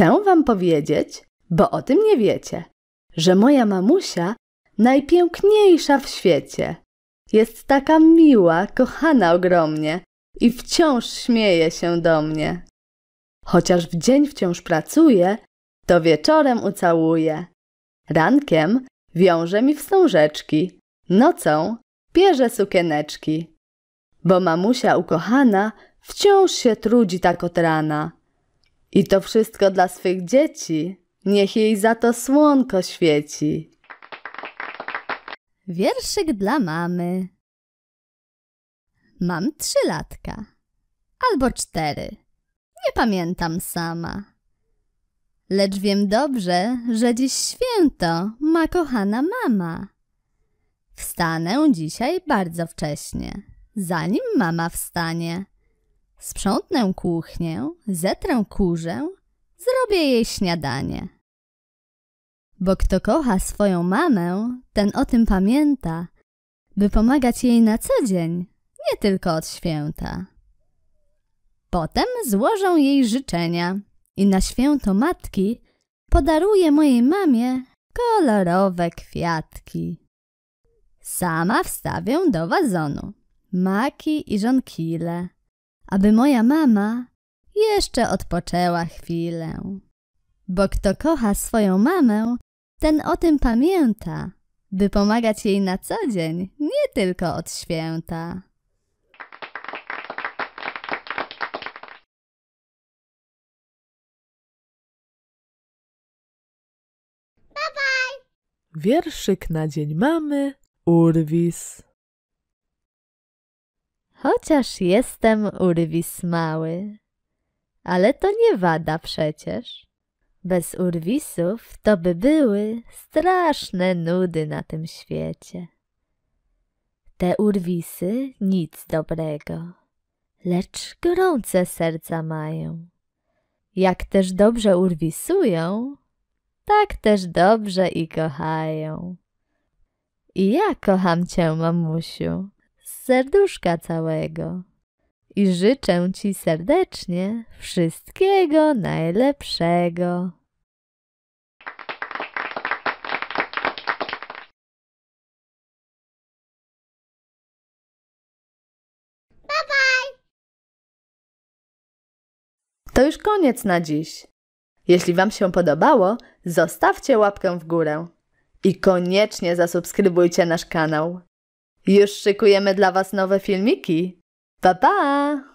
Chcę wam powiedzieć, bo o tym nie wiecie, że moja mamusia najpiękniejsza w świecie. Jest taka miła, kochana ogromnie i wciąż śmieje się do mnie. Chociaż w dzień wciąż pracuje, to wieczorem ucałuje. Rankiem wiąże mi wstążeczki, nocą pierze sukieneczki. Bo mamusia ukochana wciąż się trudzi tak od rana i to wszystko dla swych dzieci. Niech jej za to słonko świeci. Wierszyk dla mamy. Mam trzylatka. Albo cztery. Nie pamiętam sama. Lecz wiem dobrze, że dziś święto ma kochana mama. Wstanę dzisiaj bardzo wcześnie, zanim mama wstanie. Sprzątnę kuchnię, zetrę kurzę, zrobię jej śniadanie. Bo kto kocha swoją mamę, ten o tym pamięta, by pomagać jej na co dzień, nie tylko od święta. Potem złożę jej życzenia i na święto matki podaruję mojej mamie kolorowe kwiatki. Sama wstawię do wazonu maki i żonkile aby moja mama jeszcze odpoczęła chwilę. Bo kto kocha swoją mamę, ten o tym pamięta, by pomagać jej na co dzień, nie tylko od święta. Wierszyk na dzień mamy Urwis. Chociaż jestem urwis mały. Ale to nie wada przecież. Bez urwisów to by były straszne nudy na tym świecie. Te urwisy nic dobrego, lecz gorące serca mają. Jak też dobrze urwisują, tak też dobrze i kochają. I ja kocham cię, mamusiu serduszka całego. I życzę Ci serdecznie wszystkiego najlepszego. To już koniec na dziś. Jeśli Wam się podobało, zostawcie łapkę w górę i koniecznie zasubskrybujcie nasz kanał. Już szykujemy dla Was nowe filmiki. Pa, pa!